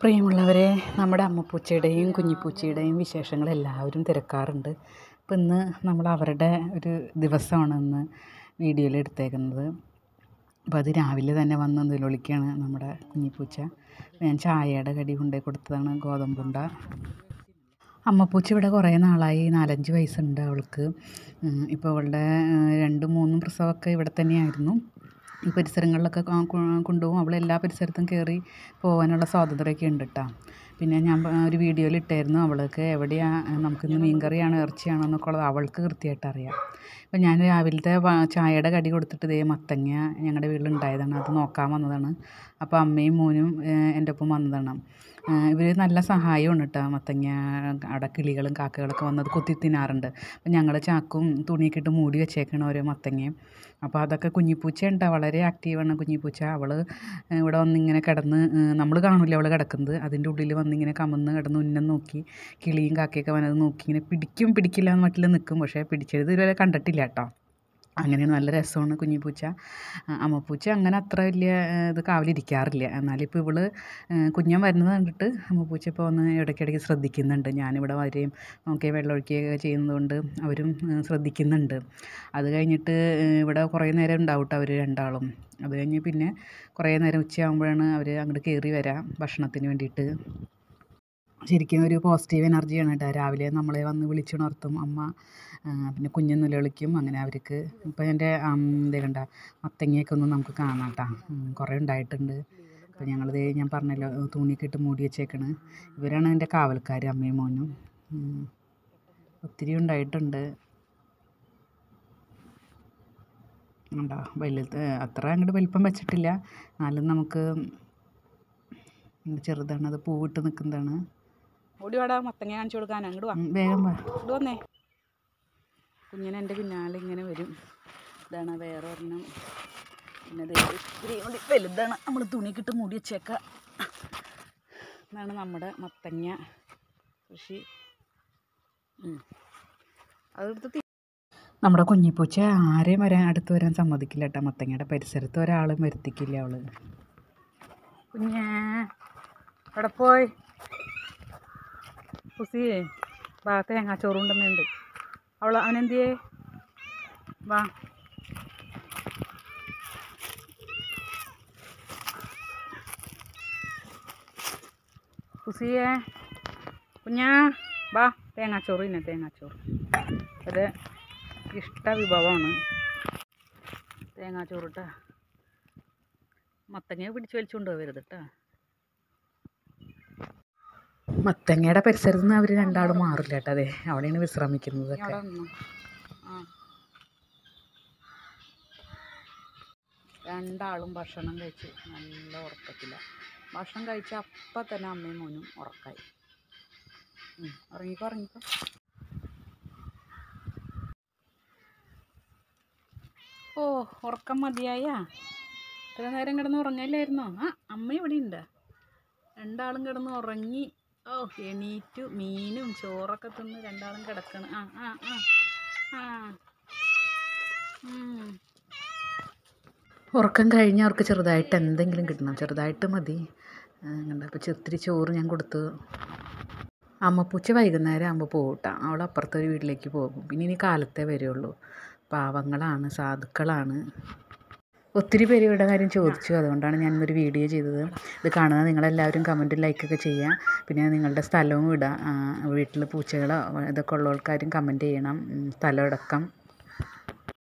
പ്രിയമുള്ളവരെ നമ്മുടെ അമ്മപ്പൂച്ചയുടെയും കുഞ്ഞിപ്പൂച്ചയുടെയും വിശേഷങ്ങൾ എല്ലാവരും തിരക്കാറുണ്ട് ഇപ്പം ഇന്ന് നമ്മൾ അവരുടെ ഒരു ദിവസമാണ് ഇന്ന് വീഡിയോയിൽ എടുത്തേക്കുന്നത് അപ്പോൾ അത് രാവിലെ തന്നെ വന്ന് നിലവിളിക്കുകയാണ് നമ്മുടെ കുഞ്ഞിപ്പൂച്ച ഞാൻ ചായയുടെ കടി കൊണ്ടേ കൊടുത്തതാണ് ഗോതമ്പുണ്ട അമ്മപ്പൂച്ച ഇവിടെ കുറേ നാളായി നാലഞ്ച് വയസ്സുണ്ട് അവൾക്ക് ഇപ്പോൾ അവളുടെ രണ്ടും മൂന്നും പ്രസവമൊക്കെ ഇവിടെ തന്നെയായിരുന്നു പരിസരങ്ങളിലൊക്കെ കൊണ്ടുപോകും അവളെല്ലാ എല്ലാ പരിസരത്തും കയറി പോകാനുള്ള സ്വാതന്ത്ര്യമൊക്കെ ഉണ്ട് കേട്ടോ പിന്നെ ഞാൻ ഒരു വീഡിയോയിൽ ഇട്ടായിരുന്നു അവൾക്ക് എവിടെയാണ് നമുക്കിന്ന് മീൻകറിയാണോ ഇറച്ചിയാണോ എന്നൊക്കെ ഉള്ളത് അവൾക്ക് കൃത്യമായിട്ട് അറിയാം അപ്പം ഞാൻ രാവിലത്തെ ചായയുടെ കടി കൊടുത്തിട്ട് ഇതേ മത്തങ്ങ ഞങ്ങളുടെ വീട്ടിലുണ്ടായതാണ് അത് നോക്കാൻ വന്നതാണ് അപ്പോൾ അമ്മയും മോനും എൻ്റെ ഒപ്പം വന്നതാണ് ഇവർ നല്ല സഹായമാണ് കേട്ടോ മത്തങ്ങ അവിടെ കിളികളും കാക്കകളൊക്കെ വന്നത് കൊത്തി തിന്നാറുണ്ട് അപ്പം ഞങ്ങൾ ചാക്കും തുണിയൊക്കെ ഇട്ട് മൂടി വെച്ചേക്കണം ഓരോ മത്തങ്ങയും അപ്പോൾ അതൊക്കെ കുഞ്ഞിപ്പൂച്ചയുണ്ട് വളരെ ആക്റ്റീവാണ് കുഞ്ഞിപ്പൂച്ച അവൾ ഇവിടെ വന്നിങ്ങനെ കിടന്ന് നമ്മൾ കാണില്ല അവൾ കിടക്കുന്നത് അതിൻ്റെ ഉള്ളിൽ വന്ന് വന്നിങ്ങനെ കമന്ന് കിടന്ന് ഉന്നം നോക്കി കിളിയും കാക്കയൊക്കെ വന്നത് നോക്കി ഇങ്ങനെ പിടിക്കും പിടിക്കില്ല എന്ന് മട്ടിൽ നിൽക്കും പക്ഷേ പിടിച്ചത് ഇതുവരെ കണ്ടിട്ടില്ല കേട്ടോ അങ്ങനെയാണ് നല്ല രസമാണ് കുഞ്ഞിപ്പൂച്ച അമ്മപ്പൂച്ച അങ്ങനെ അത്ര വലിയ ഇത് കാവലിരിക്കാറില്ല എന്നാലിപ്പോൾ ഇവള് കുഞ്ഞൻ വരുന്നത് കണ്ടിട്ട് അമ്മപ്പൂച്ച ഇപ്പോൾ ഒന്ന് ഇടയ്ക്കിടയ്ക്ക് ശ്രദ്ധിക്കുന്നുണ്ട് ഞാനിവിടെ വരെയും നോക്കി വെള്ളമൊഴിക്കുകയൊക്കെ ചെയ്യുന്നതുകൊണ്ട് അവരും ശ്രദ്ധിക്കുന്നുണ്ട് അത് കഴിഞ്ഞിട്ട് ഇവിടെ കുറേ നേരം ഉണ്ടാവട്ടെ അവർ രണ്ടാളും അത് കഴിഞ്ഞ് പിന്നെ കുറേ നേരം ഉച്ചയാകുമ്പോഴാണ് അവർ അങ്ങോട്ട് കയറി വരാം ഭക്ഷണത്തിന് വേണ്ടിയിട്ട് ശരിക്കും ഒരു പോസിറ്റീവ് എനർജിയാണ് കേട്ടോ രാവിലെ നമ്മളെ വന്ന് വിളിച്ചുണർത്തും അമ്മ പിന്നെ കുഞ്ഞ് നിലവിളിക്കും അങ്ങനെ അവർക്ക് ഇപ്പോൾ എൻ്റെ എന്തേലുണ്ട കണ്ട മത്തങ്ങയൊക്കെ നമുക്ക് കാണാം കേട്ടോ കുറേ ഉണ്ടായിട്ടുണ്ട് അപ്പോൾ ഞങ്ങളിത് ഞാൻ പറഞ്ഞല്ലോ തുണിയൊക്കെ ഇട്ട് മൂടി വെച്ചേക്കണ് ഇവരാണ് എൻ്റെ കാവൽക്കാർ അമ്മയും മോനും ഒത്തിരി ഉണ്ടായിട്ടുണ്ട് ഉണ്ടോ വലുത് അത്ര അങ്ങോട്ട് വലിപ്പം വെച്ചിട്ടില്ല എന്നാലും നമുക്ക് ചെറുതാണ് അത് പൂവിട്ട് നിൽക്കുന്നതാണ് ഓടി വാടാ മത്തങ്ങ കാണിച്ചു കൊടുക്കാൻ അങ്ങോട്ട് വാ വേഗം ഇങ്ങോട്ട് വന്നേ കുഞ്ഞിനെ എൻ്റെ പിന്നാലെ ഇങ്ങനെ വരും ഇതാണ് വേറെ ഒരെണ്ണം പിന്നെ ഇത്തിരി വലുതാണ് നമ്മൾ തുണി കിട്ട് മുടി വെച്ചേക്ക ഇതാണ് നമ്മുടെ മത്തങ്ങ കൃഷി അതെടുത്ത് നമ്മുടെ കുഞ്ഞിപ്പൂച്ച ആരെയും വരാൻ അടുത്ത് വരാൻ സമ്മതിക്കില്ല കേട്ടോ മത്തങ്ങയുടെ പരിസരത്ത് ഒരാളും വരുത്തിക്കില്ല അവള് കുഞ്ഞേ അവിടെ പോയി പുസിയെ വാ ചോറുണ്ടെന്നുണ്ട് അവൾ അവനെന്തിയേ വാ പുസിയെ കുഞ്ഞാ വാ തേങ്ങാച്ചോറ് തന്നെ തേങ്ങാച്ചോറ് അത് ഇഷ്ട വിഭവമാണ് തേങ്ങാച്ചോറ് കേട്ടോ മത്തങ്ങ പിടിച്ച് വലിച്ചുകൊണ്ട് പോകരുത് കേട്ടോ മത്തങ്ങയുടെ പരിസരത്ത് നിന്ന് അവർ രണ്ടാളും മാറില്ല കേട്ടോ അതെ അവിടെയാണ് വിശ്രമിക്കുന്നതൊക്കെ രണ്ടാളും ഭക്ഷണം കഴിച്ച് നല്ല ഉറക്കത്തില്ല ഭക്ഷണം കഴിച്ച അപ്പം തന്നെ അമ്മയും മോനും ഉറക്കായി ഉറങ്ങിക്കോ ഉറങ്ങിക്കോ ഓ ഉറക്കം മതിയായ ഇത്ര നേരം കിടന്ന് ഉറങ്ങില്ലായിരുന്നോ ആ അമ്മ ഇവിടെ ഉണ്ട് രണ്ടാളും കിടന്ന് ഉറങ്ങി ഓ എണീറ്റു മീനും ചോറൊക്കെ തിന്ന് രണ്ടാളും കിടക്കണം ആ ആ ആ ഉറക്കം കഴിഞ്ഞ് അവർക്ക് ചെറുതായിട്ട് എന്തെങ്കിലും കിട്ടണം ചെറുതായിട്ട് മതി അപ്പോൾ ഇത്തിരി ചോറ് ഞാൻ കൊടുത്തു അമ്മപ്പൂച്ച വൈകുന്നേരം ആകുമ്പോൾ പോകട്ട അവൾ അപ്പുറത്തെ ഒരു വീട്ടിലേക്ക് പോകും പിന്നെ ഇനി കാലത്തേ വരുള്ളൂ പാവങ്ങളാണ് സാധുക്കളാണ് ഒത്തിരി പേര് ഇവരുടെ കാര്യം ചോദിച്ചു അതുകൊണ്ടാണ് ഞാൻ ഇന്നൊരു വീഡിയോ ചെയ്തത് ഇത് കാണുന്ന നിങ്ങളെല്ലാവരും കമൻറ്റും ലൈക്കൊക്കെ ചെയ്യുക പിന്നെ നിങ്ങളുടെ സ്ഥലവും ഇടുക വീട്ടിൽ പൂച്ചകളോ ഇതൊക്കെ ആൾക്കാരും കമൻറ്റ് ചെയ്യണം സ്ഥലമടക്കം